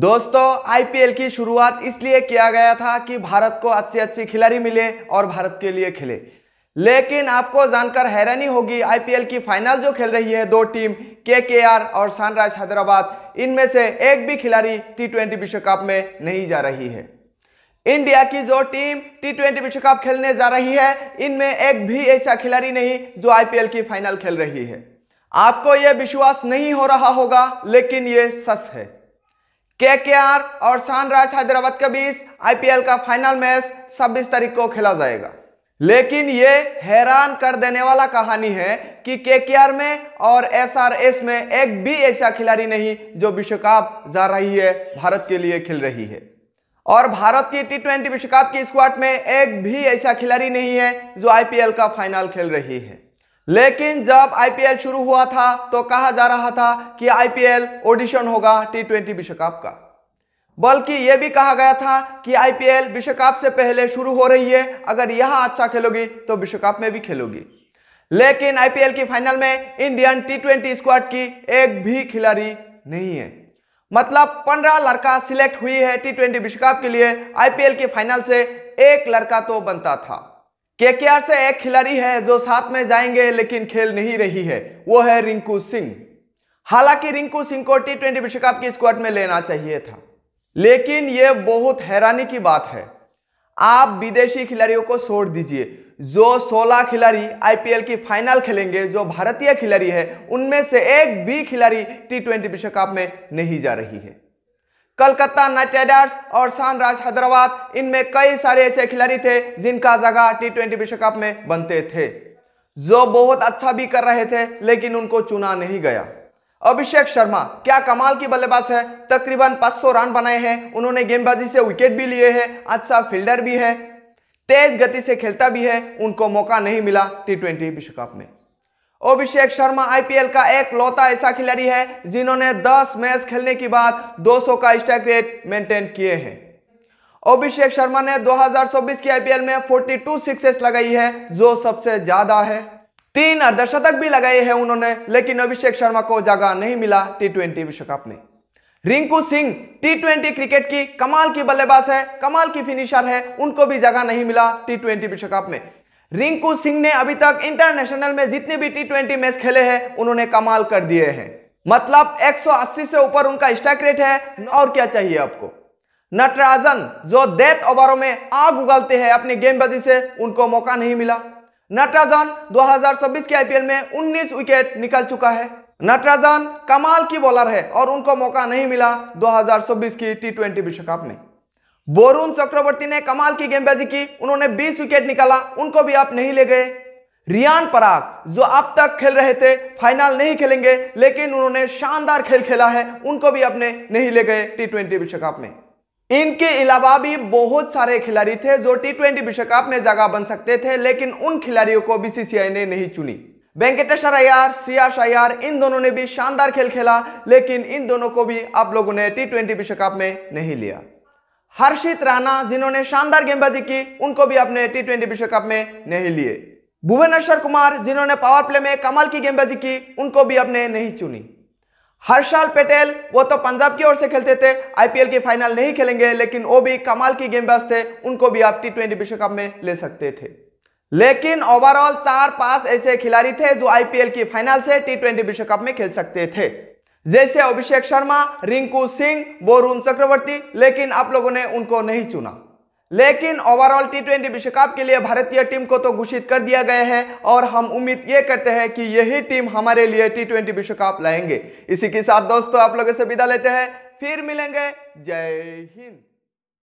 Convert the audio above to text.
दोस्तों आईपीएल की शुरुआत इसलिए किया गया था कि भारत को अच्छे अच्छे खिलाड़ी मिले और भारत के लिए खेले लेकिन आपको जानकर हैरानी होगी आईपीएल की फाइनल जो खेल रही है दो टीम केकेआर और सनराइज हैदराबाद इनमें से एक भी खिलाड़ी टी ट्वेंटी विश्व कप में नहीं जा रही है इंडिया की जो टीम टी ट्वेंटी विश्व कप खेलने जा रही है इनमें एक भी ऐसा खिलाड़ी नहीं जो आईपीएल की फाइनल खेल रही है आपको यह विश्वास नहीं हो रहा होगा लेकिन ये सच है केकेआर और सनराइज हैदराबाद के बीच आईपीएल का फाइनल मैच छब्बीस तारीख को खेला जाएगा लेकिन ये हैरान कर देने वाला कहानी है कि केकेआर में और एसआरएस में एक भी ऐसा खिलाड़ी नहीं जो विश्व कप जा रही है भारत के लिए खेल रही है और भारत की टी ट्वेंटी विश्व कप की स्क्वाड में एक भी ऐसा खिलाड़ी नहीं है जो आईपीएल का फाइनल खेल रही है लेकिन जब आईपीएल शुरू हुआ था तो कहा जा रहा था कि आईपीएल ऑडिशन होगा टी ट्वेंटी विश्व कप का बल्कि यह भी कहा गया था कि आईपीएल विश्व कप से पहले शुरू हो रही है अगर यहां अच्छा खेलोगी तो विश्व कप में भी खेलोगी लेकिन आईपीएल की फाइनल में इंडियन टी ट्वेंटी स्क्वाड की एक भी खिलाड़ी नहीं है मतलब पंद्रह लड़का सिलेक्ट हुई है टी ट्वेंटी विश्व कप के लिए आईपीएल की फाइनल से एक लड़का तो बनता था केकेआर से एक खिलाड़ी है जो साथ में जाएंगे लेकिन खेल नहीं रही है वो है रिंकू सिंह हालांकि रिंकू सिंह को टी ट्वेंटी विश्व कप की स्क्वाड में लेना चाहिए था लेकिन यह बहुत हैरानी की बात है आप विदेशी खिलाड़ियों को छोड़ दीजिए जो 16 खिलाड़ी आईपीएल की फाइनल खेलेंगे जो भारतीय खिलाड़ी है उनमें से एक भी खिलाड़ी टी ट्वेंटी विश्व कप में नहीं जा रही है कलकत्ता नाइट राइडर्स और सनराइज हैदराबाद इनमें कई सारे ऐसे खिलाड़ी थे जिनका जगह टी ट्वेंटी विश्व कप में बनते थे जो बहुत अच्छा भी कर रहे थे लेकिन उनको चुना नहीं गया अभिषेक शर्मा क्या कमाल की बल्लेबाज है तकरीबन 500 रन बनाए हैं उन्होंने गेंदबाजी से विकेट भी लिए हैं अच्छा फील्डर भी है तेज गति से खेलता भी है उनको मौका नहीं मिला टी ट्वेंटी विश्व कप में अभिषेक शर्मा आईपीएल का एक लौता ऐसा खिलाड़ी है जिन्होंने 10 मैच खेलने के बाद 200 का स्ट्राइक रेट मेंटेन किए हैं अभिषेक शर्मा ने 2024 की आईपीएल में 42 सिक्सेस लगाई है जो सबसे ज्यादा है तीन अर्धशतक भी लगाए हैं उन्होंने लेकिन अभिषेक शर्मा को जगह नहीं मिला टी ट्वेंटी विश्व कप में Rinku Singh T twenty cricket की कमाल की बल्लेबाज है कमाल की फिनिशर है उनको भी जगह नहीं मिला टी ट्वेंटी विश्व कप में रिंकू सिंह ने अभी तक इंटरनेशनल में जितने भी टी ट्वेंटी मैच खेले हैं उन्होंने कमाल कर दिए हैं मतलब 180 से ऊपर उनका स्ट्राइक रेट है और क्या चाहिए आपको नटराजन जो डेथ ओवरों में आग उगलते हैं अपनी गेंदबाजी से उनको मौका नहीं मिला नटराजन 2026 के आईपीएल में 19 विकेट निकल चुका है नटराजन कमाल की बॉलर है और उनको मौका नहीं मिला दो की टी ट्वेंटी विश्व कप में बोरुन चक्रवर्ती ने कमाल की गेंदबाजी की उन्होंने 20 विकेट निकाला उनको भी आप नहीं ले गए रियान पराग जो अब तक खेल रहे थे फाइनल नहीं खेलेंगे लेकिन उन्होंने शानदार खेल खेला है उनको भी आपने नहीं ले गए टी ट्वेंटी विश्व कप में इनके अलावा भी बहुत सारे खिलाड़ी थे जो टी ट्वेंटी विश्व कप में जगह बन सकते थे लेकिन उन खिलाड़ियों को बीसीसीआई ने नहीं चुनी वेंकटेश्वर अयर सिया शायर इन दोनों ने भी शानदार खेल खेला लेकिन इन दोनों को भी आप लोगों ने टी ट्वेंटी विश्व कप में नहीं लिया हर्षित राणा जिन्होंने शानदार गेंदबाजी की उनको भी अपने टी ट्वेंटी विश्व कप में नहीं लिए भुवनेश्वर कुमार जिन्होंने पावर प्ले में कमाल की गेंदबाजी की उनको भी अपने नहीं चुनी हर्षाल पटेल वो तो पंजाब की ओर से खेलते थे आईपीएल की फाइनल नहीं खेलेंगे लेकिन वो भी कमाल की गेंदबाज थे उनको भी आप टी ट्वेंटी विश्व कप में ले सकते थे लेकिन ओवरऑल चार पांच ऐसे खिलाड़ी थे जो आईपीएल की फाइनल से टी ट्वेंटी विश्व कप में खेल सकते थे जैसे अभिषेक शर्मा रिंकू सिंह बोरुण चक्रवर्ती लेकिन आप लोगों ने उनको नहीं चुना लेकिन ओवरऑल टी ट्वेंटी विश्व कप के लिए भारतीय टीम को तो घोषित कर दिया गया है और हम उम्मीद ये करते हैं कि यही टीम हमारे लिए टी ट्वेंटी विश्व कप लाएंगे इसी के साथ दोस्तों आप लोगों से विदा लेते हैं फिर मिलेंगे जय हिंद